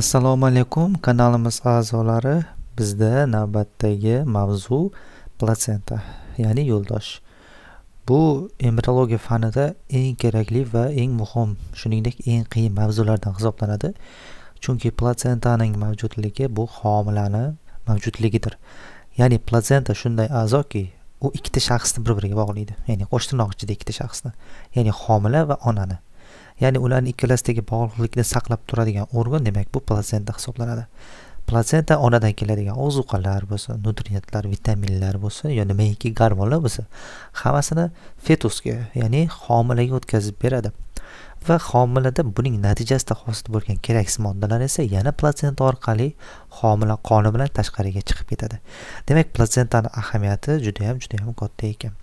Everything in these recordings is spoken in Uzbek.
assalomu alaykum kanalimiz a'zolari bizda navbatdagi mavzu platsenta ya'ni yo'ldosh bu embriologiya fanida eng kerakli va eng muhim shuningdek eng qiyin mavzulardan hisoblanadi chunki platsentaning mavjudligi bu homilani mavjudligidir ya'ni platsenta shunday a'zoki u ikkita shaxsni bir biriga bog'laydi ya'ni qo'shtirnoq ichida ikkita shaxsni ya'ni homila va onani ya'ni ularning ikkalasidagi bog'liqlikni saqlab turadigan organ demak bu platsenta hisoblanadi platsenta onadan keladigan ozuqalar bo'lsin nutriyentlar vitaminlar bo'lsin yo nimaiki garmonlar bo'lsa hammasini fetusga ya'ni homilaga o'tkazib beradi va homilada buning natijasida hosil bo'lgan keraksiz moddalar esa yana platsenta orqali homila qoni bilan tashqariga chiqib ketadi demak platsentani ahamiyati judayam judayam katta ekan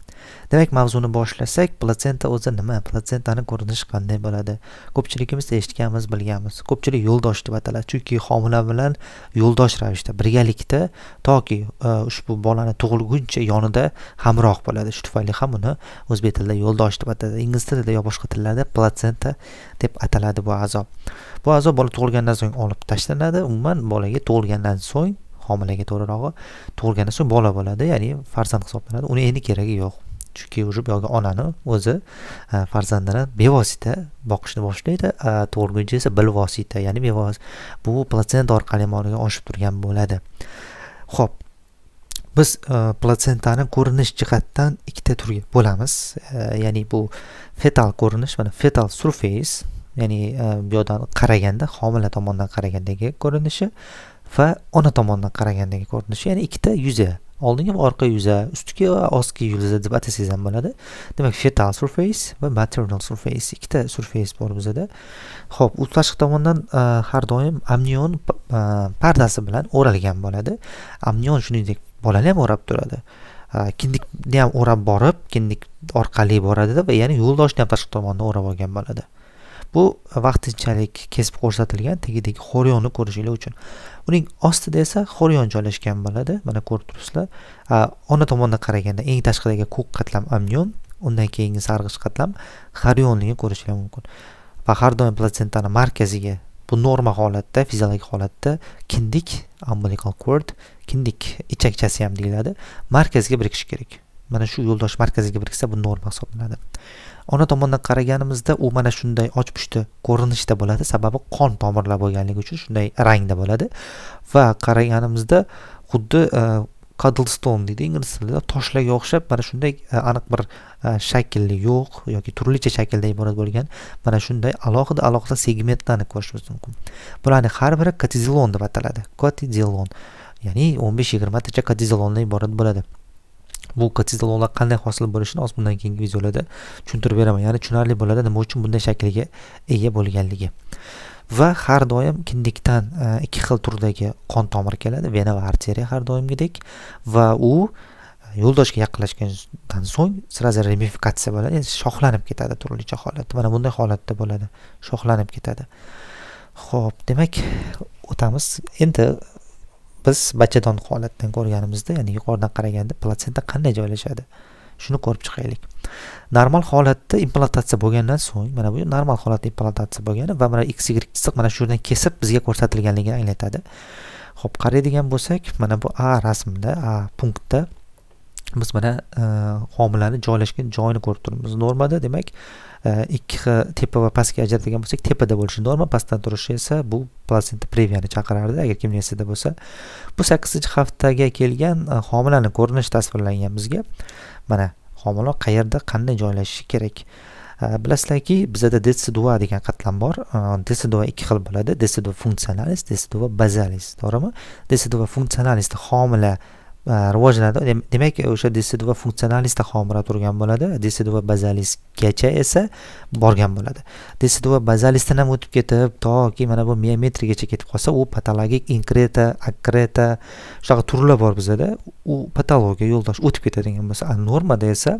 demak mavzuni boshlasak platsenta o'zi nima platsentani ko'rinishi qanday bo'ladi ko'pchiligimiz eshitganmiz bilganmiz ko'pchilik yo'ldosh deb ataladi chunki homila bilan yo'ldosh ravishda birgalikda toki e, ushbu bolani tug'ilguncha yonida hamroh bo'ladi shu tufayli ham uni o'zbek tilida yo'ldosh deb ataladi ingliz tilida yo boshqa tillarda platsenta deb ataladi bu a'zo bu a'zo bola tug'ilgandan so'ng olib tashlanadi umuman bolaga tug'ilgandan so'ng homilaga to'g'rirog'i tug'ilgandan so'ng bola bo'ladi ya'ni farzand hisoblanadi uni endi keragi yo'q chunki уже buyoqga onani o'zi e, farzandini bevosita boqishni boshlaydi e, tug'ilguncha esa bilvosita ya'ni bevos bu platsenta orqali amalga oshib turgan bo'ladi ho'p biz e, platsentani ko'rinish jihatdan ikkita turga bo'lamiz ya'ni bu fetal ko'rinish mana fetal surface ya'ni bu yoqdan qaraganda homila tomonidan qaragandagi ko'rinishi va ona tomonidan qaragandagi ko'rinishi ya'ni ikkita yuzi oldingi va orqa yuza ustki va ostki yuza deb atasangiz ham bo'ladi demak fetal surface va maternal surface ikkita surface bor bizada ho'p u tashqi tomondan e, har doim amnion e, pardasi bilan o'ralgan bo'ladi amnion shuningdek bolani ham o'rab turadi e, kindikni ham o'rab borib kindik orqali boradida va ya'ni yo'ldoshni ham tashqi tomondan o'rab olgan bo'ladi bu vaqtinchalik kesib ko'rsatilgan tagidagi xoryonni ko'rishinglar uchun uning ostida esa xoryon joylashgan bo'ladi mana ko'rib turibsizlar ona tomondan qaraganda eng tashqidagi ko'k qatlam amnion undan keyingi sarg'ish qatlam xoriyonligini ko'rishinglar mumkin va har doim platsentani markaziga bu norma holatda fiziologik holatda kindik umbilical cord kindik ichakchasi ham deyiladi markazga birikishi kerak mana shu yo'ldosh markaziga biriksa bu norma hisoblanadi ona tomondan qaraganimizda u mana shunday och pushti ko'rinishda bo'ladi sababi qon tomirlar bo'lganligi uchun shunday rangda bo'ladi va qaraganimizda xuddi kadlston e, deydi ingliz tilida toshlarga o'xshab mana shunday e, aniq bir e, shakli yo'q yoki turlicha shaklda iborat bo'lgan mana shunday alohida alohida segmentlarni ko'rishimiz mumkin bularni har biri kotizilon deb ataladi kotizilon ya'ni o'n besh yigirmatacha kotizilondan iborat bo'ladi bu kortizollar qanday hosil bo'lishini oz bundan keyingi videolarda tushuntirib beraman ya'ni tushunarli bo'ladi nima uchun bunday shaklga ega bo'lganligi va har doim kindikdan e, ikki xil turdagi qon tomir keladi vena va arteriya har doimgidek va u e, yo'ldoshga yaqinlashgandan so'ng сразу remifikatsiya bo'ladi ya'ni shoxlanib ketadi turlicha holatda mana bunday holatda bo'ladi shoxlanib ketadi ho'p demak o'tamiz endi biz bachadon holatdan ko'rganimizda ya'ni yuqoridan qaraganda platsenta qanday joylashadi shuni ko'rib chiqaylik normal holatda implantatsiya bo'lgandan so'ng mana bu normal holatda implantatsiya bo'lgani va mana x y chiziq mana shu yerdan kesib bizga ko'rsatilganligini anglatadi ho'p qaraydigan bo'lsak mana bu a rasmda a punktda biz mana e, homilani joylashgan joyini ko'rib turibmiz normada demak e, ikki xil tepa va pastga ajratadigan bo'lsak tepada bo'lishi norma pastdan turishi esa bu plasenta previyani chaqirardi agar esida bo'lsa bu sakkizinchi haftaga kelgan e, homilani ko'rinishi tasvirlangan bizga mana homila qayerda qanday joylashishi kerak bilasizlarki bizada desidua degan qatlam bor desidua ikki xil bo'ladi desidua funksionalis desidua bazalis to'g'rimi desidua funksionalisda homila rivojlanadi demak o'sha desidua funksionalistda homila turgan bo'ladi desidua bazalisgacha esa borgan bo'ladi desidua bazalisdan ham o'tib ketib toki mana bu miometrigacha ketib qolsa u patologik inkreta akreta shunaqa turlar bor bizada u patologiya yo'ldosh o'tib ketadigan bo'lsa a normada esa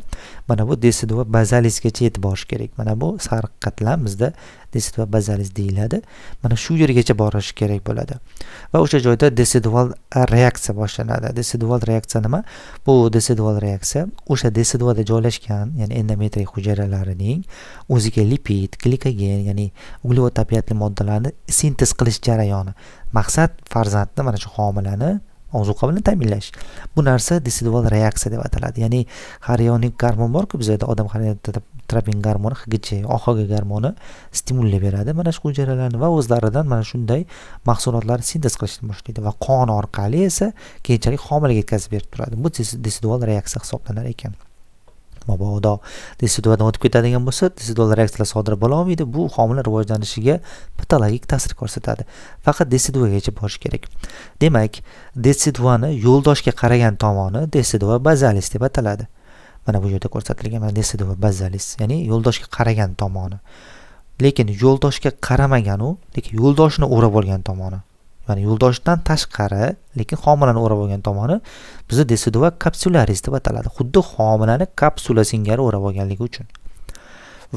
mana bu desidua bazalisgacha yetib borish kerak mana bu sariq qatlam bizda desidua bazalis deyiladi mana shu yergacha borishi kerak bo'ladi va o'sha joyda desidual reaksiya boshlanadi desidual desidual reaksiya nima bu desidual reaksiya o'sha desiduvada joylashgan ya'ni endometriy hujayralarining o'ziga lipid glikogen ya'ni uglevod tabiatli moddalarni sintez qilish jarayoni maqsad farzandni mana shu homilani ozuqa bilan ta'minlash bu narsa desidual reaksiya deb ataladi ya'ni xarionik gormon borku bizada odam hayotida atrapin garmoni xgc oxg garmoni stimulli beradi mana shu hujayralarni va o'zlaridan mana shunday mahsulotlarni sintez qilishni boshlaydi va qon orqali esa keyinchalik homilaga yetkazib berib turadi bu desidual reaksiya hisoblanar ekan mabodo desidualdan o'tib ketadigan bo'lsa desidual reaksiyalar sodir bo'la olmaydi bu homila rivojlanishiga patologik ta'sir ko'rsatadi faqat desiduagacha borish kerak demak desiduani yo'ldoshga qaragan tomoni desidua bazalis deb ataladi mana bu yerda ko'rsatilgan mana desidova bazalis ya'ni yo'ldoshga qaragan tomoni lekin yo'ldoshga qaramagan u lekin yo'ldoshni o'rab olgan tomoni ya'ni yo'ldoshdan tashqari lekin homilani o'rab olgan tomoni bizni desidova kapsularis deb ataladi xuddi homilani kapsula singari o'rab olganligi uchun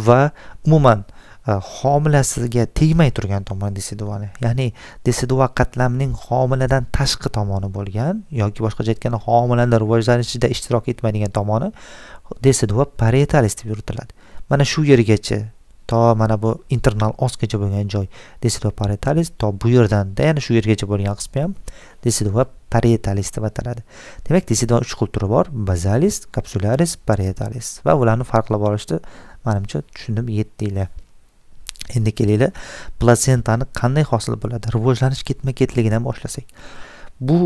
va umuman E, homilasiga tegmay turgan tomon desiduvali ya'ni desiduva qatlamning homiladan tashqi tomoni bo'lgan yoki boshqacha aytganda homilani rivojlanishida ishtirok etmaydigan tomoni desiduva paretalis deb yuritiladi mana shu yergacha to mana bu internal osgacha bo'lgan joy desiduva paretalis to bu yerdanda yana shu yergacha bo'lgan qismi ham desiduva paretalis deb ataladi demak desiduva uch xil turi bor bazalis kapsularis paretalis va ularni farqlab olishni manimcha tushunib yetdinglar endi kelinglar platsentani qanday hosil bo'ladi rivojlanish ketma ketligidan boshlasak bu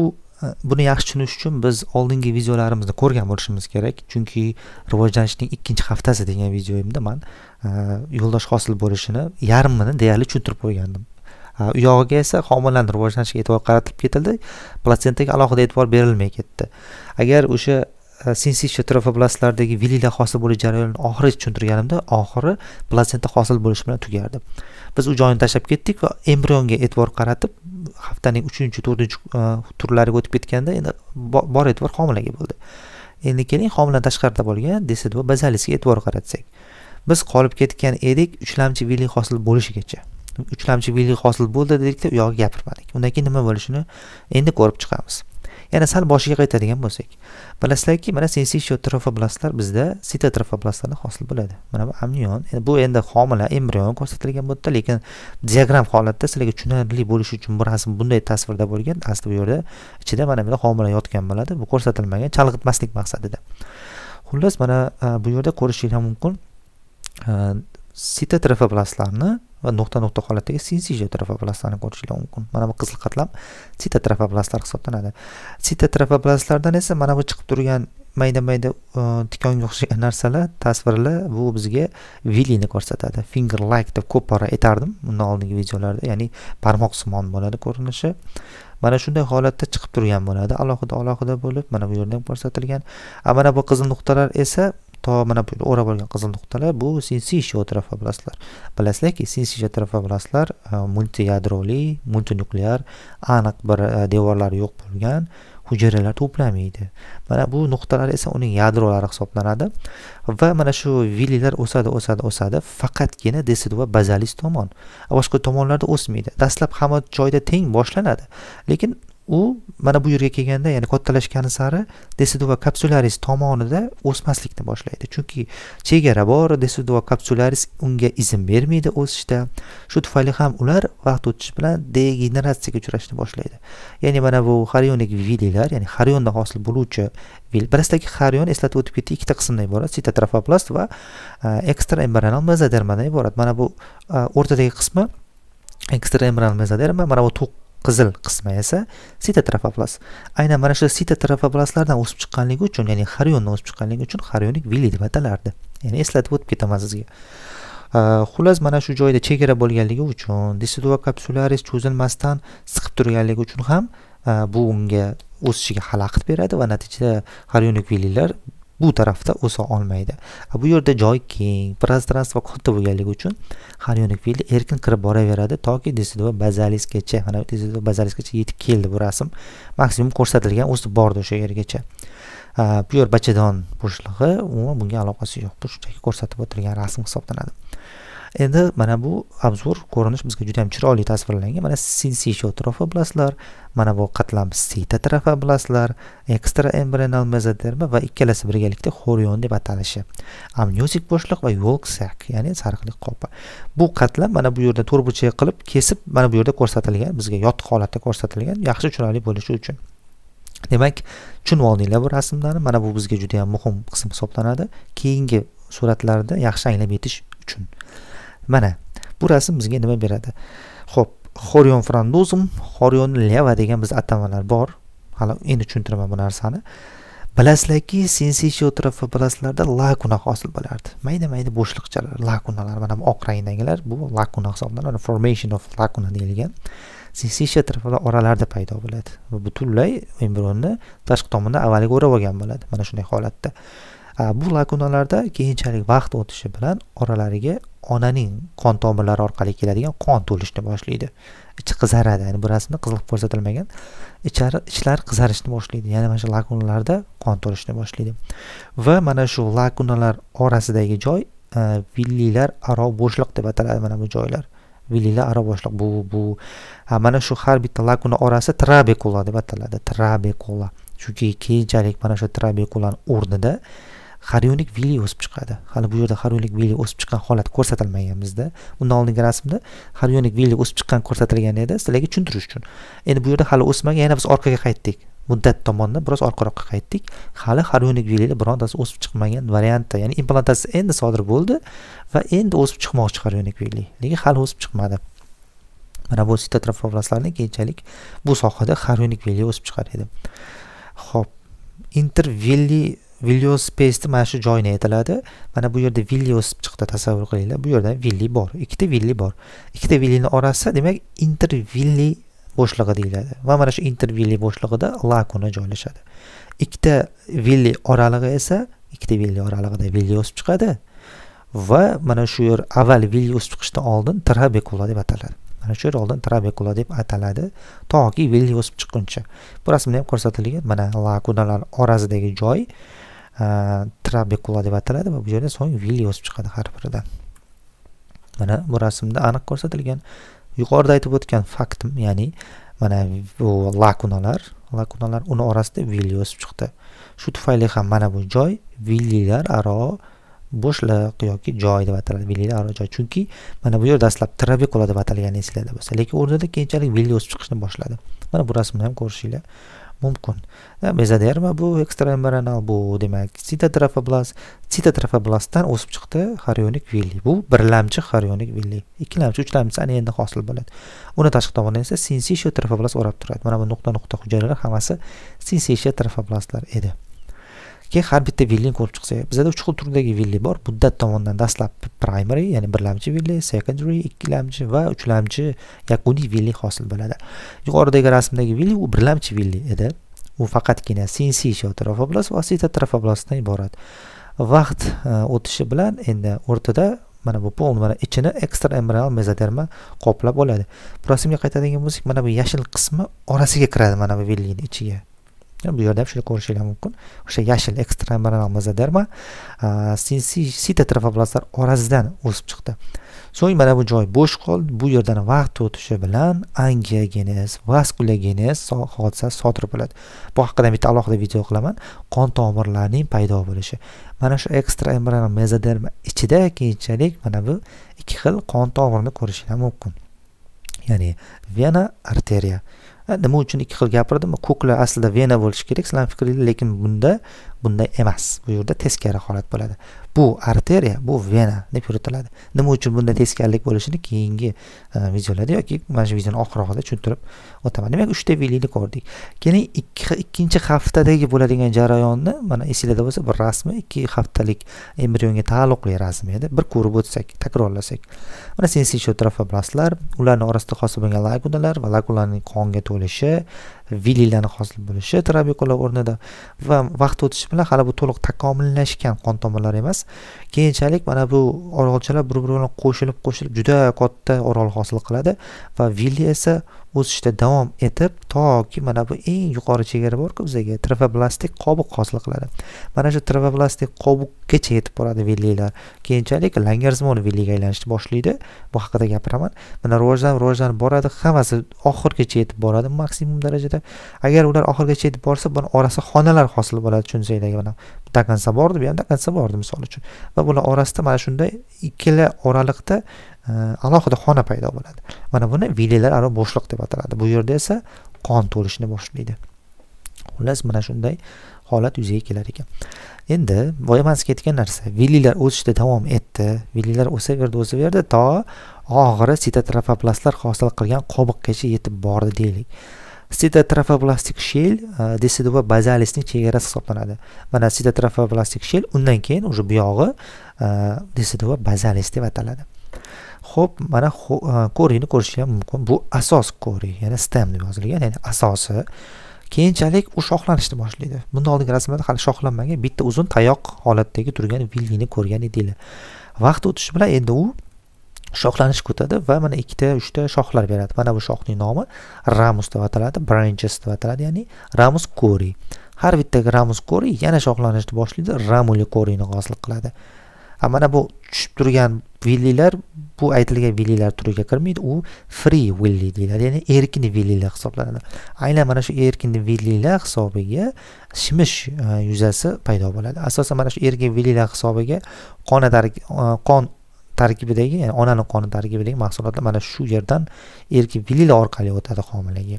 e, buni yaxshi tushunish uchun biz oldingi videolarimizni ko'rgan bo'lishimiz kerak chunki rivojlanishning ikkinchi haftasi degan videoyimda man e, yo'ldosh hosil bo'lishini yarmini deyarli tushuntirib qo'ygandim u yog'iga esa homilani rivojlanishiga e'tibor qaratilib ketildi platsentaga alohida e'tibor berilmay ketdi agar o'sha E, sensitsiya trofoblastlardagi vilila hosil bo'lish jarayonini oxiri tushuntirganimda oxiri plasenta hosil bo'lishi bilan tugardi biz u joyini tashlab ketdik va embrionga e'tibor qaratib haftaning uchinchi to'rtinchi e, turlariga o'tib ketganda endi bor e'tibor homilaga bo'ldi endi keling homiladan tashqarida bo'lgan desid bazalisga e'tibor qaratsak biz qolib ketgan edik uchlamchi villi hosil bo'lishigacha uchlamchi villi hosil bo'ldi dedikda u yog'i gapirmadik undan keyin nima bo'lishini endi ko'rib chiqamiz yana sal boshiga qaytadigan bo'lsak bilasizlarki mana sensisio trofoblastlar bizda sitotrofoblastlarda hosil bo'ladi mana bu amnion bu endi homila embrion ko'rsatilgan bu yerda lekin diagram holatda sizlarga tushunarli bo'lishi uchun bu rasm bunday tasvirda bo'lgan asli bu yerda ichida mana bu homila yotgan bo'ladi bu ko'rsatilmagan chalg'itmaslik maqsadida xullas mana e, bu yerda ko'rishingiz mumkin e, sitotrofoblastlarni va nuqta nuqta holatdagi sinsijo trafoblastlarni ko'rishlar mumkin mana bu qizil qatlam sitotrofoblastlar hisoblanadi sitotrofoblastlardan esa mana bu chiqib turgan mayda mayda e, tikonga o'xshagan narsalar tasvirlar bu bizga vilini ko'rsatadi finger like deb ko'p bora aytardim bundan oldingi videolarda ya'ni barmoq simon bo'ladi ko'rinishi mana shunday holatda chiqib turgan bo'ladi alohida alohida bo'lib mana bu yerda ham ko'rsatilgan a mana bu qizil nuqtalar esa to mana bu o'rab olgan qizil nuqtalar bu sinsiy bilasizlar bilasizlarki sinsiy bilasizlar e, multiyadroli multinuklear aniq bir e, devorlari yo'q bo'lgan hujayralar to'plamaydi mana bu nuqtalar esa uning yadrolari hisoblanadi va mana shu villilar o'sadi o'sadi o'sadi faqatgina desid va bazalis tomon boshqa tomonlarda o'smaydi dastlab hamma joyda teng boshlanadi lekin u mana bu yerga kelganda ya'ni kattalashgani sari desidua kapsularis tomonida o'smaslikni boshlaydi chunki chegara bor desidua kapsularis unga izn bermaydi o'sishda shu tufayli ham ular vaqt o'tishi bilan degeneratsiyaga uchrashni boshlaydi ya'ni mana bu xarionik vililar ya'ni xariondan hosil bo'luvchi vil birasidagi xarion eslatib o'tib ketdik ikkita qismdan iborat sitotrofoplast va e, ekstra embrional mezodermadan iborat mana bu e, o'rtadagi qismi embrional mezoderma mana bu to'q qizil qismi esa sitotrofoblast aynan mana shu sitotrofoblastlardan o'sib chiqqanligi uchun ya'ni xaryondan o'sib chiqqanligi uchun xaryonik vili deb atalardi ya'ni eslatib o'tib ketaman sizga xullas mana shu joyda chegara bo'lganligi uchun desidua kapsularis cho'zilmasdan siqib turganligi uchun ham bu unga o'sishiga xalaqit beradi va natijada xaryonik vililar bu tarafda o'sa olmaydi bu yerda joy keng пространство katta bo'lganligi uchun xaryonik fe'li erkin kirib boraveradi toki desidova bazalisgacha mana desidova bazalisgacha yetib keldi bu rasm maksimum ko'rsatilgan o'sib bordi o'sha yergacha bu yer bachadon bo'shlig'i umuman bunga aloqasi yo'q bu shunchaki ko'rsatib o'tilgan rasm hisoblanadi endi mana bu obzor ko'rinish bizga juda ham chiroyli tasvirlangan mana sinsi atrofi bilasizlar mana bu qatlam sita tarafi bilasizlar ekstra embrenal mezoderma va ikkalasi birgalikda xorion deb atalishi amniotik bo'shliq va yo'lk sak ya'ni sariqlik qopi bu qatlam mana bu yerda to'rtburchak qilib kesib mana bu yerda ko'rsatilgan bizga yotiq holatda ko'rsatilgan yaxshi chiroyli bo'lishi uchun demak tushunib oldinglar bu rasmlarni mana bu bizga juda yam muhim qism hisoblanadi keyingi suratlarda yaxshi anglab yetish uchun mana bu rasm bizga nima beradi ho'p xorion frandozum xorion leva degan biz atamalar bor hali endi tushuntiraman bu narsani bilasizlarki sensisio trafi lakuna hosil bo'lardi mayda mayda bo'shliqchalar lakunalar mana bu oq rangdagilar bu lakuna hisoblanadi formation of lakuna deyilgan sensisio trafida oralarda paydo bo'ladi va butunlay embrionni tashqi tomini avvaliga o'rab olgan bo'ladi mana shunday holatda bu lakunalarda keyinchalik vaqt o'tishi bilan oralariga onaning qon tomirlari orqali keladigan qon to'lishni boshlaydi ichi qizaradi ya'ni bu bunasini qiziliq ko'rsatilmagan ichari ichlari qizarishni boshlaydi ya'ni mana shu lakunalarda qon to'lishni boshlaydi va mana shu lakunalar orasidagi joy e, villiylar aro bo'shliq deb ataladi mana bu joylar villiylar aro boshliq bu bu mana shu har bitta lakuna orasi trabekula deb ataladi trabekula chunki keyinchalik mana shu trabekulani o'rnida xaryonik vili o'sib chiqadi hali bu yerda xaryonik vili o'sib chiqqan holat ko'rsatilmaganmizda undan oldingi rasmda xaryonik vili o'sib chiqqan ko'rsatilgan edi sizlarga tushuntirish uchun endi bu yerda hali o'smagan yana biz orqaga qaytdik muddat tomondan biroz orqaroqqa qaytdik hali xaryonik vililar birontasi o'sib chiqmagan variantda ya'ni implantatsiya endi sodir bo'ldi va endi o'sib chiqmoqchi xaryonik vili lekin hali o'sib chiqmadi mana bu sitotrofoblastlarni keyinchalik bu sohada xaryonik vili o'sib chiqar edi ho'p intervilli video space mana shu joyni aytiladi mana bu yerda video chiqdi tasavvur qilinglar bu yerda villi bor ikkita villi bor ikkita villini orasi demak intervilli bo'shlig'i deyiladi va mana shu intervilli bo'shlig'ida lakuna joylashadi ikkita villi oralig'i esa ikkita villi oralig'ida villi o'sib chiqadi va mana shu yer avval villi o'sib chiqishdan oldin trabekula deb ataladi mana shu yer oldin trabekula deb ataladi toki villi o'sib chiqquncha bu rasmda ham ko'rsatilgan mana lakunalar orasidagi joy trabekula deb ataladi va bu yerda so'ng villi yozib chiqadi har biridan mana bu rasmda aniq ko'rsatilgan yuqorida aytib o'tgan faktim ya'ni mana bu lakunalar lakunalar uni orasida villi o'sib chiqdi shu tufayli ham mana bu joy villilar aro bo'shliq yoki joy deb ataladi villilar aro joy chunki mana bu yer dastlab trabekula deb atalgan eslada bo'lsa lekin o'rnida keyinchalik villi o'sib chiqishni boshladi mana bu rasmni ham ko'rishinglar mumkin mezoderma bu ekstramembraanal bu demak sitotrofoblast sitotrofoblastdan o'sib chiqdi xorionik villi bu birlamchi xorionik villi ikkilamchi uchlamchisi endi hosil bo'ladi uni tashqi tomonidan esa sinsisio trofoblast o'rab turadi mana bu nuqta nuqta hujayralar hammasi sinsisio trofoblastlar edi keyin har bitta villing ko'rib chiqsak bizada uch xil turdagi villi bor muddat tomonidan dastlab primary ya'ni birlamchi villi secondary ikkilamchi va uchlamchi yakuniy villi hosil bo'ladi yuqoridagi rasmdagi villi u birlamchi villi edi u faqatgina sinsiy shov trafoblas vosita trafoblastdan iborat vaqt e, o'tishi bilan endi o'rtada mana bu pol mana ichini ekstra embrial mezoderma qoplab oladi prosimga qaytadigan bo'lsak mana bu yashil qismi orasiga kiradi mana bu villini ichiga bu yerda ham shuni ko'rishinglar mumkin o'sha yashil ekstremoral mezoderma sitotrofoblastlar orasidan o'sib chiqdi so'ng mana bu joy bo'sh qoldi bu yerdan vaqt o'tishi bilan angiogenez vaskulogenez hodisasi sodir bo'ladi bu haqida bitta alohida video qilaman qon tomirlarining paydo bo'lishi mana shu ekstremoral mezoderma ichida keyinchalik mana bu ikki xil qon tomirni ko'rishinglar mumkin ya'ni vena arteriya nima uchun ikki xil gapirdim ko'klar aslida vena bo'lishi kerak sizlarni fikrida lekin bunda bunday emas bu yerda teskari holat bo'ladi bu arteriya bu vena deb yuritiladi nima uchun bunda teskarilik bo'lishini keyingi e, videolarda yoki mana shu videoni oxirida tushuntirib o'taman demak uchta velini ko'rdik keyin ikkinchi haftadagi bo'ladigan jarayonni mana esinglarda bo'lsa bir rasmi ikki haftalik embrionga taalluqli rasm edi bir ko'rib o'tsak takrorlasak mana sensi trofoblastlar ularni orasida hosil bo'lgan lagunalar va lagunalarning qonga to'lishi viliylarni hosil bo'lishi trabekular o'rnida va vaqt o'tishi bilan hali bu to'liq takomillashgan qon tomirlari emas keyinchalik mana bu orolchalar bir biri bilan qo'shilib qo'shilib juda katta orol hosil qiladi va villi esa o'sishda davom etib toki mana bu eng yuqori chegara borku bizaga trofoblastik qobiq hosil qiladi mana shu trofoblastik qobiqgacha yetib boradi villiylar keyinchalik langarzimon villiga aylanishni boshlaydi bu haqida gapiraman mana rivojlanib rivojlanib boradi hammasi oxirigacha yetib boradi maksimum darajada agar ular oxirigacha yetib borsa buni orasida xonalar hosil bo'ladi tushunsanglar mana до конца bordi bu ham до bordi misol uchun va bular orasida mana shunday ikkala oraliqda alohida xona paydo bo'ladi mana buni vililar aro bo'shliq deb ataladi bu yerda esa qon to'lishni boshlaydi xullas mana shunday holat yuzaga kelar ekan endi boya sizga ketgan narsa villilar o'sishda davom etdi villilar o'saverdi o'saverdi to oxiri sitotrofoplastlar hosil qilgan qobiqgacha yetib bordi deylik sitotrofoblastik shel e, desidua bazalisning chegarasi hisoblanadi mana sitotrofoblastik shel undan keyin уже buyog'i desidova bazalis deb ataladi ho'p mana e, ko'rikni ko'rish ham mumkin bu asos ko'ri, ya'ni stem deb yozilgan ya'ni asosi keyinchalik u shoxlanishni boshlaydi bundan oldingi rasmlarda hali shoxlanmagan bitta uzun tayoq holatdagi turgan vilgini ko'rgan edinglar vaqt o'tishi bilan endi u shoxlanish kutadi va mana ikkita uchta shoxlar beradi mana bu shoxning nomi ramus deb ataladi branches deb ataladi ya'ni ramus kori har bitta ramus kori yana shoxlanishni boshlaydi ramuli korini hosil qiladi a mana bu tushib turgan villilar bu aytilgan villilar turiga kirmaydi u free villi deyiladi ya'ni erkin villilar hisoblanadi aynan mana shu erkin villilar hisobiga shimish e, yuzasi paydo bo'ladi asosan mana shu erkin villilar hisobiga qon e, qon tarkibidagi ya'ni onani qoni tarkibidagi mahsulotlar mana shu yerdan erkin villilar orqali o'tadi homilaga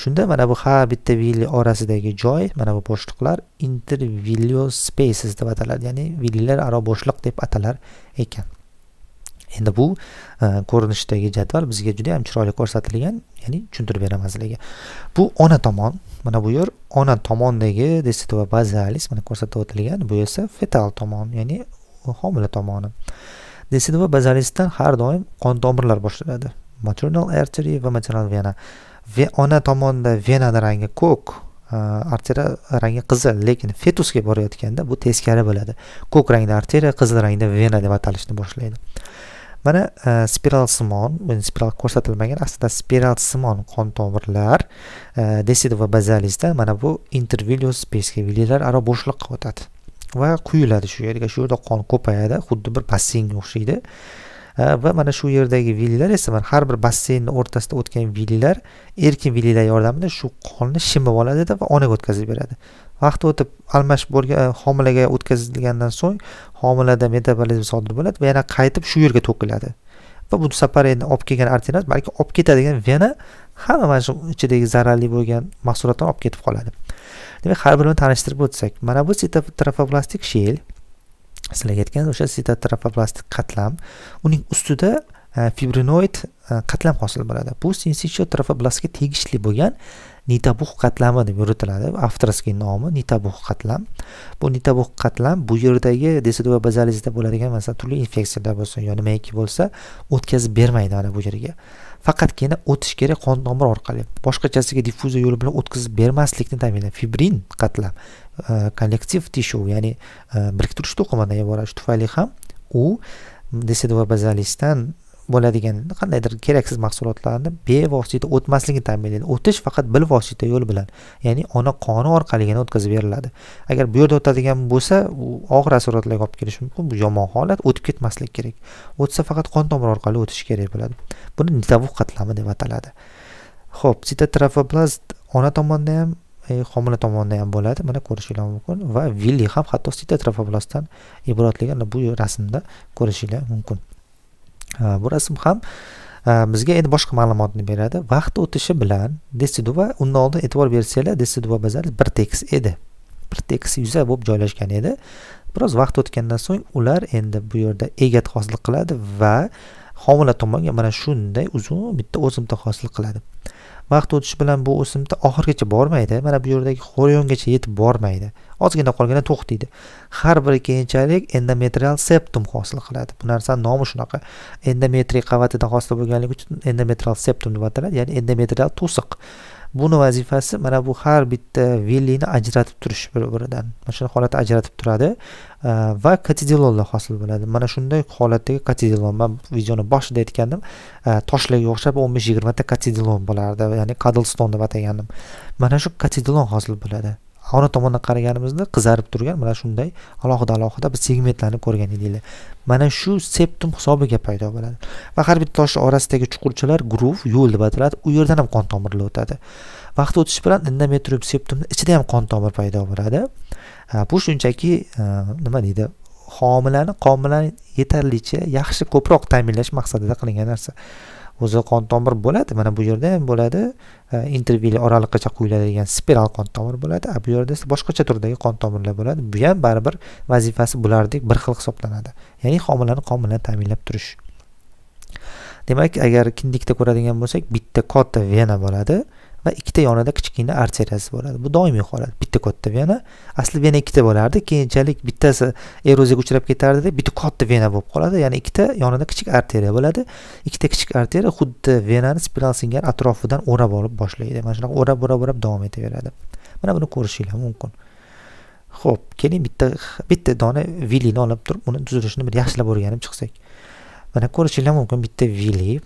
shunda mana bu har bitta villi orasidagi joy mana bu bo'shliqlar intervillio spaces deb ataladi ya'ni villilar aro bo'shliq deb atalar ekan endi bu e, ko'rinishdagi jadval bizga juda yam chiroyli ko'rsatilgan ya'ni tushuntirib beraman sizlarga bu ona tomon mana bu yer ona tomondagi desitova bazalis mana ko'rsatib o'tilgan bu esa fetal tomon ya'ni homila tomoni desidova bazalisdan har doim qon tomirlar boshlanadi maternal artery va maternal vena ona tomonda venani rangi ko'k e, arteriya rangi qizil lekin fetusga borayotganda bu teskari bo'ladi ko'k rangda arteriya qizil rangda vena deb atalishni boshlaydi mana e, spiralsimon buni spiral ko'rsatilmagan aslida spiralsimon qon tomirlar e, desid va bazalizda mana bu intervilius peskevillilar aro bo'shliqqa o'tadi va quyiladi shu yerga shu yerda qon ko'payadi xuddi bir bassenga o'xshaydi Э, va mana shu yerdagi villilar esa mana har bir basseynni o'rtasida o'tgan villilar erkin villilar yordamida shu qonni shimib oladida va onaga o'tkazib beradi vaqt o'tib almashib bo'lgan e, homilaga o'tkazilgandan so'ng homilada metabolizm sodir bo'ladi va yana qaytib shu yerga to'kiladi va bu safar endi olib kelgan arterat balki olib ketadigan vena hamma mana shu ichidagi zararli bo'lgan mahsulotlarni olib ketib qoladi demak har birini tanishtirib o'tsak mana bu sitotrofoblastik shel sizlarga aytgan o'sha sitotrofoblastik qatlam uning ustida e, fibrinoid e, qatlam hosil bo'ladi bu sensitio trofoblastga tegishli bo'lgan nitabux qatlami deb yuritiladi авторский nomi nitabux qatlam bu nitabux qatlam bu yerdagi desidova bazalizda bo'ladigan masalan turli infeksiyalar bo'lsin yo nimaiki bo'lsa o'tkazib bermaydi mana bu yerga faqatgina o'tish kerak qon tomir orqali boshqachasiga diffuziya yo'li bilan o'tkazib bermaslikni ta'minlaydi fibrin qatlam kollektiv teshuv ya'ni biriktirish to'qimidan iborat shu tufayli ham u desidova bazalisdan bo'ladigan qandaydir keraksiz mahsulotlarni bevosita o'tmasligini ta'minlaydi o'tish faqat bilvosita yo'l bilan ya'ni ona qoni orqaligina o'tkazib beriladi agar bu yerda o'tadigan bo'lsa u og'ir asoratlarga olib kelishi mumkin bu yomon holat o'tib ketmaslik kerak o'tsa faqat qon tomir orqali o'tishi kerak bo'ladi buni nitovuh qatlami deb ataladi ho'p sitotrofoblast ona tomonda ham homila tomonidan ham bo'ladi mana ko'rishinglar mumkin va villi ham hatto sitotrofoblastdan iboratligini bu rasmda ko'rishinglar mumkin bu rasm ham bizga endi boshqa ma'lumotni beradi vaqt o'tishi bilan desiduva undan oldin e'tibor bersanglar desiduva bazari bir tekis edi bir tekis yuza bo'lib joylashgan edi biroz vaqt o'tgandan so'ng ular endi bu yerda egat hosil qiladi va homila tomonga mana shunday uzun bitta o'simta hosil qiladi vaqt o'tishi bilan bu o'simta oxirigacha bormaydi mana bu yerdagi xoriongacha yetib bormaydi ozgina qolganda to'xtaydi har bir keyinchalik endometrial septum hosil qiladi bu narsa nomi shunaqa endometriy qavatidan hosil bo'lganligi uchun endometrial septum deb ataladi ya'ni endometrial to'siq buni vazifasi mana bu har bitta villini ajratib turish bir biridan mana shu holatda ajratib turadi va katedilonlar hosil bo'ladi mana shunday holatdagi katedilon man videoni boshida aytgandim toshlarga o'xshab o'n besh yigirmata katedilon bo'lardi ya'ni kadlston deb atagandim mana shu katedilon hosil bo'ladi ona tomondan qaraganimizda qizarib turgan mana shunday alohida alohida bir segmentlarni ko'rgan edinglar mana shu septum hisobiga paydo bo'ladi va har bitta toshni orasidagi chuqurchalar gruv yo'l deb ataladi u yerdan ham qon tomirlar o'tadi vaqt o'tishi bilan endometrium septumni ichida ham qon tomir paydo bo'ladi bu shunchaki e, nima deydi homilani qon bilan yetarlicha yaxshi ko'proq ta'minlash maqsadida qilingan narsa o'zi qon tomir bo'ladi mana bu yerda ham bo'ladi e, intervil oraliqqacha quyiladigan spiral qon tomir bo'ladi a bu yerda esa boshqacha turdagi qon tomirlar bo'ladi bu ham baribir vazifasi bulardek bir xil hisoblanadi ya'ni homilani qon bilan ta'minlab turish demak agar kindikda ko'radigan bo'lsak bitta katta vena bo'ladi va ikkita yonida kichkina arteriyasi bo'ladi bu doimiy holat bitta katta vena asli vena ikkita bo'lardi keyinchalik bittasi eroziyaga uchrab ketardi bitta katta vena bo'lib qoladi ya'ni ikkita yonida kichik arteriya bo'ladi ikkita kichik arteriya xuddi venani spiral singari atrofidan o'rab olib boshlaydi mana shunaqa o'rab o'rab o'rab davom etaveradi mana buni ko'rishinglar mumkin ho'p keling bitta bitta dona vilini olib turib uni tuzilishini bir yaxshilab o'rganib chiqsak mana ko'rishinglar mumkin bitta vili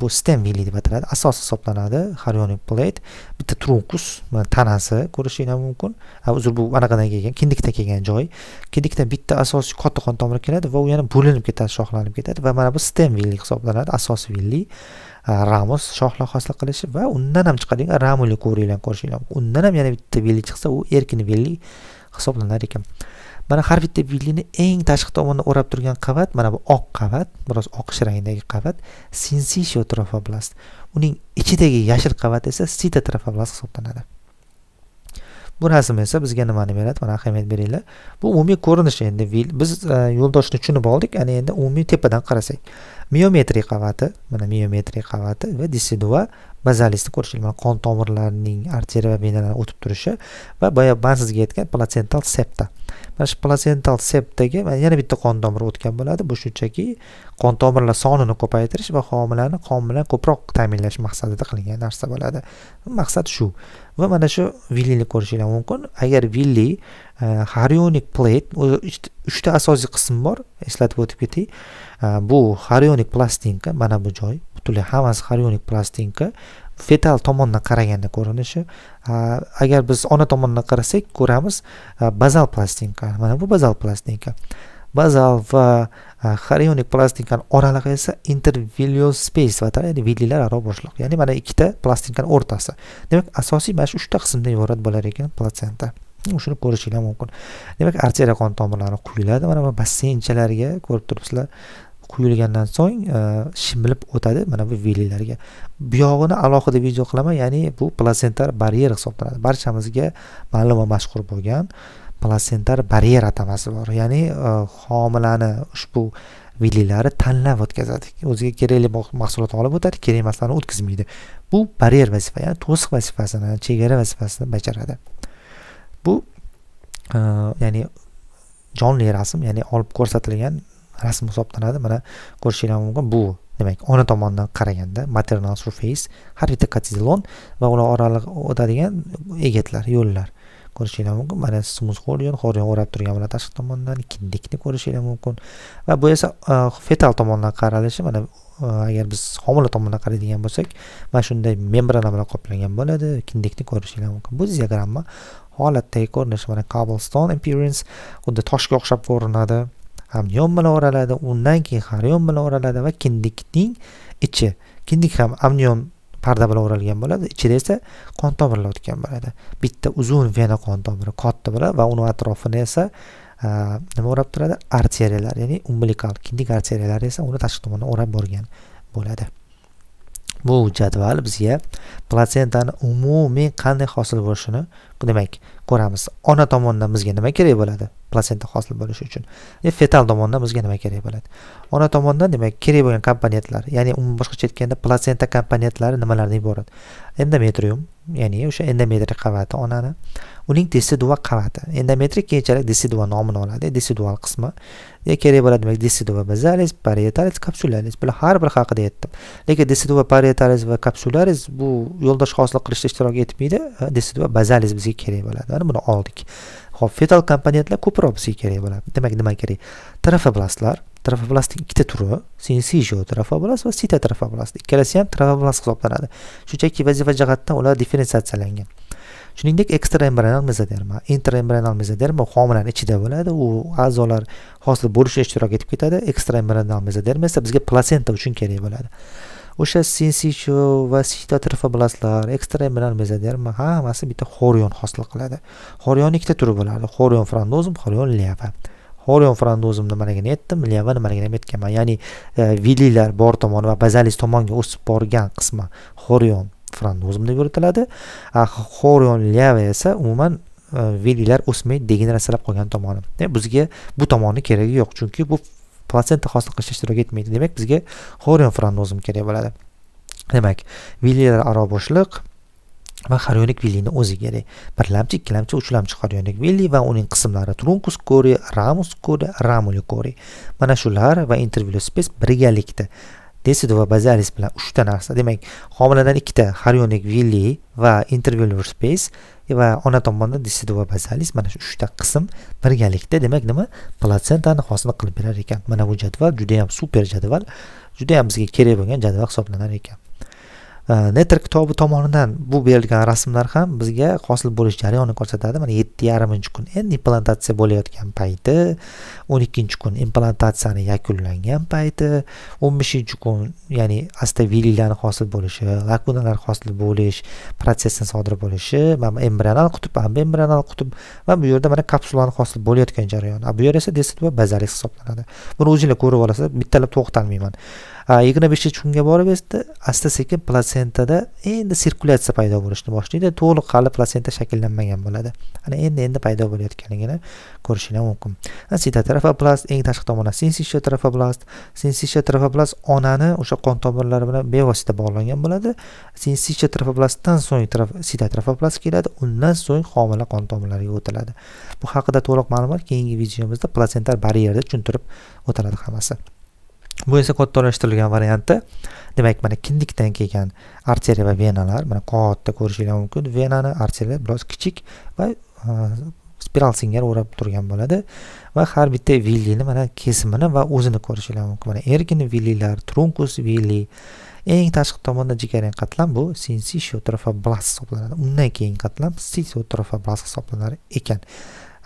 bu stem vili deb ataladi asos hisoblanadi harionik plate bitta trunkus tanasi ko'rishinglar mumkin uzr bu anaqadan kelgan kindikdan kelgan joy kindikdan bitta asosiy qon tomiri keladi va u yana bo'linib ketadi shoxlanib ketadi va mana bu stem vili hisoblanadi asosiy vili ramos shoxlar hosil qilishi va undan ham chiqadigan ramuli ko'ringlar mumkin undan ham yana bitta vili chiqsa u erkin vili hisoblanar ekan mana har bitta billini eng tashqi tomonini o'rab turgan qavat mana bu oq qavat biroz oqish rangdagi qavat sensisio trofoblast uning ichidagi yashil qavat esa sita trofoblast hisoblanadi bu rasm esa bizga nimani beradi mana ahamiyat beringlar bu umumiy ko'rinish endi biz e, yo'ldoshni tushunib oldik ana endi umumiy tepadan qarasak miometriy qavati mana miometriy qavati va disidua bazalisni ko'rishlik mana qon tomirlarining arteriya va venalardan o'tib turishi va boya man sizga aytgan placental septa mana shu placental septaga yana bitta qon tomiri o'tgan bo'ladi bu shunchaki qon tomirlar sonini ko'paytirish va homilani qon bilan ko'proq ta'minlash maqsadida qilingan narsa bo'ladi maqsad shu va mana shu villini ko'rishinglar mumkin agar villi xarionik э, plate uchta asosiy qism bor eslatib o'tib ketay э, bu xarionik plastinka mana bu joy butunlay hammasi xarionik plastinka fetal tomondan qaraganda ko'rinishi э, agar biz ona tomondan qarasak ko'ramiz bazal plastinka mana bu bazal plastinka bazal va xarionik plastinkani oralig'i esa intervillus space va ya'ni villilararo bo'shliq ya'ni mana ikkita plastinkani o'rtasi demak asosiy mana shu uchta qismdan iborat bo'lar ekan platsenta ushunib ko'rishinglar mumkin demak arteriya qon tomirlari quyiladi mana bu basseynchalarga ko'rib turibsizlar quyilgandan so'ng e, shimilib o'tadi mana bu velilarga bu yog'ini alohida video qilaman ya'ni bu plasentar baryer hisoblanadi barchamizga ma'lum va mashhur bo'lgan plasentar baryer atamasi bor ya'ni e, homilani ushbu velilari tanlab o'tkazadi o'ziga kerakli mahsulot olib o'tadi kerak emaslarni o'tkazmaydi bu baryer vazifa ya'ni to'siq vazifasini chegara vazifasini bajaradi bu e, ya'ni jonli rasm ya'ni olib ko'rsatilgan rasm hisoblanadi mana ko'rishinglar mumkin bu demak ona tomondan qaraganda maternal surface har bitta katizilon va ular oraliq o'tadigan egetlar yo'llar ko'rishinglar mumkin mana smuz yo'l horiyon o'rab turgan mana tashqi tomondan kindikni ko'rishinglar mumkin va bu esa e, fetal tomondan qaralishi mana e, agar biz homila tomondan qaraydigan bo'lsak mana shunday membrana bilan qoplangan bo'ladi kindikni ko'rishinglar mumkin bu diagramma holatdagi ko'rinish mana cobblestone appearance xuddi toshga o'xshab ko'rinadi ham yon bilan o'raladi undan keyin haryon bilan o'raladi va kindikning ichi kindik ham amnion parda bilan o'ralgan bo'ladi ichida esa qon tomirlar o'tgan bo'ladi bitta uzun vena qon tomiri katta bo'ladi va uni atrofini esa nima o'rab turadi arteriyalar ya'ni umbilikal kindik arteriyalari esa uni tashqi tomondan o'rab borgan bo'ladi bu jadval bizga platsentani umumiy qanday hosil bo'lishini demak ko'ramiz ona tomonidan bizga nima kerak bo'ladi platsenta hosil bo'lishi uchun e, fetal tomonidan bizga nima kerak bo'ladi ona tomonidan demak kerak bo'lgan komponentlar ya'ni boshqacha aytganda platsenta komponentlari nimalardan iborat endometrium ya'ni o'sha endometriy qavati onani uning desidua qavati endometrik keyinchalik desidua nomini oladi desidual qismi kerak bo'ladi demak desidua bazalis parietalis kapsularis bular har bir haqida aytdim lekin desidua parietalis va kapsularis bu yo'ldosh hosil qilishda ishtirok etmaydi desidua bazalis bizga kerak bo'ladi mana buni oldik ho'p fetal komponentlar ko'proq bizga kerak bo'ladi demak nima kerak trofoblastlar trofoblastning ikkita turi sinsisho trofoblast va sita trofoblast ikkalasi ham trofoblast hisoblanadi shunchaki vazifa jihatdan ular differensiatsiyalangan shuningdek ekstraembronal mezoderma intraembronal mezoderma homilani ichida bo'ladi u a'zolar hosil bo'lishida ishtirok etib ketadi ekstraembronal mezoderma esa bizga plasenta uchun kerak bo'ladi o'sha sensichu va sitotrofoblastlar ekstraembronal mezoderma hammasi bitta xorion hosil qiladi xorionning ikkita turi bo'ladi xorion frondozum xorion leva xorion franni o'zim nimaligini aytdim milyava nimaligini ham aytganman ya'ni e, vililar bor tomon va bazalis tomonga o'sib borgan qismi xorion franni deb yuritiladi xorion lyava esa umuman e, vililar o'smay degeneratsiyalab qolgan tomoni e, bizga bu tomonni keragi yo'q chunki bu platsenta hosil qilishda ishtirok etmaydi demak bizga xorion franni kerak bo'ladi demak vililar aro bo'shliq va xaryonik villini o'ziga kerak birlamchi ikkilamchi uchlamchi xaryonik villi va uning qismlari trunkus kori ramus kori ramuli kori mana shular va intervelospes birgalikda desid va bazaris bilan uchta narsa demak homiladan ikkita xaryonik villi va intervelar space va ona tomondan desid va bazalis mana shu uchta qism birgalikda demak nima platsentani hosil qilib berar ekan mana bu jadval judayam super jadval judayam bizga kerak bo'lgan jadval hisoblanar ekan Э, netr kitobi tomonidan bu berilgan rasmlar ham bizga hosil bo'lish jarayonini ko'rsatadi mana yetti yarminchi kun endi implantatsiya bo'layotgan payti o'n ikkinchi kun implantatsiyani yakunlangan payti o'n beshinchi kun ya'ni asta vililarni hosil bo'lishi lakunalar hosil bo'lish protsessni sodir bo'lishi mana embrional qutb ambi embrional qutb va bu yerda mana kapsulani hosil bo'layotgan jarayon bu yer esa desit bazalik hisoblanadi buni o'zinglar ko'rib olasizlar bittalab to'xtalmayman yigirma beshinchi kunga borib esa asta sekin platsentada endi sirkulyatsiya paydo bo'lishni boshlaydi to'liq hali platsenta shakllanmagan bo'ladi ana endi endi paydo bo'layotganligini ko'rishinglar mumkin sita eng tashqi tomoni sinsisha trafoblast sinsisha trafoblast onani o'sha qon tomirlari bilan bevosita bog'langan bo'ladi sinsisha trafoblastdan so'ng sita keladi undan so'ng homila qon tomirlariga o'tiladi bu haqida to'liq ma'lumot keyingi videomizda platsentar baryerni tushuntirib o'tiladi hammasi bu esa kattalashtirilgan varianti demak mana kindikdan kelgan arteriya va venalar mana qog'ozda ko'rishinglar mumkin venani arteriya biroz kichik va e, spiral singar o'rab turgan bo'ladi va har bitta villini mana kesimini va o'zini ko'rishinglar mumkin mana erkin villilar trunkus villi eng tashqi tomonda jigarrang qatlam bu shotrofa blast hisoblanadi undan keyingi qatlam sisotrofa trofoblast hisoblanar ekan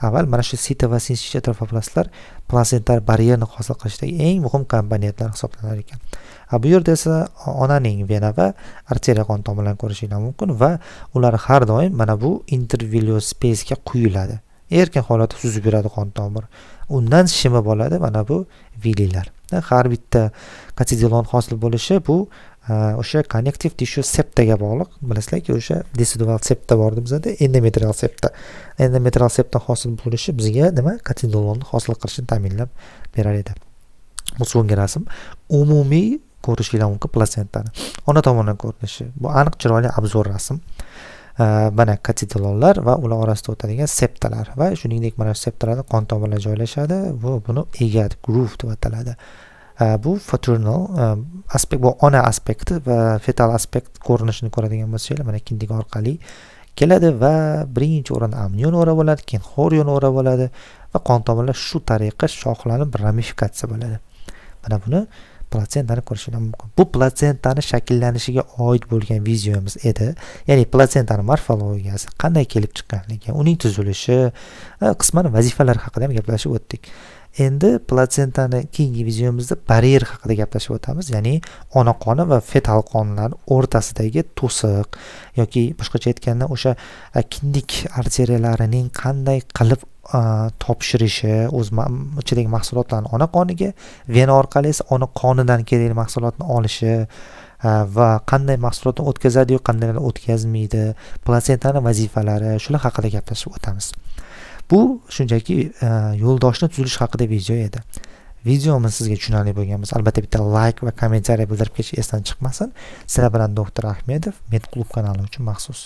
avval mana shu sita va trofoblastlar plasentar baryerni hosil qilishdagi eng muhim komponentlar hisoblanar ekan bu yerda esa onaning vena va arteriya qon tomirlarini ko'rishinglar mumkin va ular har doim mana bu spacega quyiladi erkin holatda suzib yuradi qon tomir undan shimib oladi mana bu vililar har bitta katsidilon hosil bo'lishi bu o'sha konnektiv tishu septaga bog'liq bilasizlarki o'sha desidual septa bor bizada endometrial septa endometrial septa hosil bo'lishi bizga nima katidolonni hosil qilishni ta'minlab berar edi bu so'nggi rasm umumiy ko'rishinglar mumkin plasentani ona tomondan ko'rinishi bu aniq chiroyli obzor rasm mana katidolonlar va ular orasida o'tadigan septalar va shuningdek mana shu septalarda qon tomirlar joylashadi bu buni egat groove deb ataladi bu fraternal aspekt bu ona aspekti va fetal aspekt ko'rinishini ko'radigan bo'lsanglar mana kindik orqali keladi va birinchi o'rinda amnion o'rab oladi keyin xorion o'rab oladi va qon tomirlar shu tariqa shoxlanib ramifikatsiya bo'ladi mana buni platsentani ko'rishinglar mumkin bu platsentani shakllanishiga oid bo'lgan videomiz edi ya'ni platsentani morfologiyasi qanday kelib chiqqanligi uning tuzilishi qisman vazifalari haqida ham gaplashib o'tdik endi platsentani keyingi videomizda barer haqida gaplashib o'tamiz ya'ni ona qoni va fetal qonlar o'rtasidagi to'siq yoki boshqacha aytganda o'sha e, kindik arteriyalarining qanday qilib e, topshirishi o'z ichidagi mahsulotlarni ona qoniga vena orqali esa ona qonidan kerakli mahsulotni olishi e, va qanday mahsulotni o'tkazadiyu qandaylarni o'tkazmaydi platsentani vazifalari shular haqida gaplashib o'tamiz bu shunchaki e, yo'ldoshni tuzilish haqida video edi videomiz sizga tushunarli bo'lgan bo'lsa albatta bitta layk va kommentariya bildirib ketish esdan chiqmasin sizlar bilan doktor ahmedov med klub kanali uchun maxsus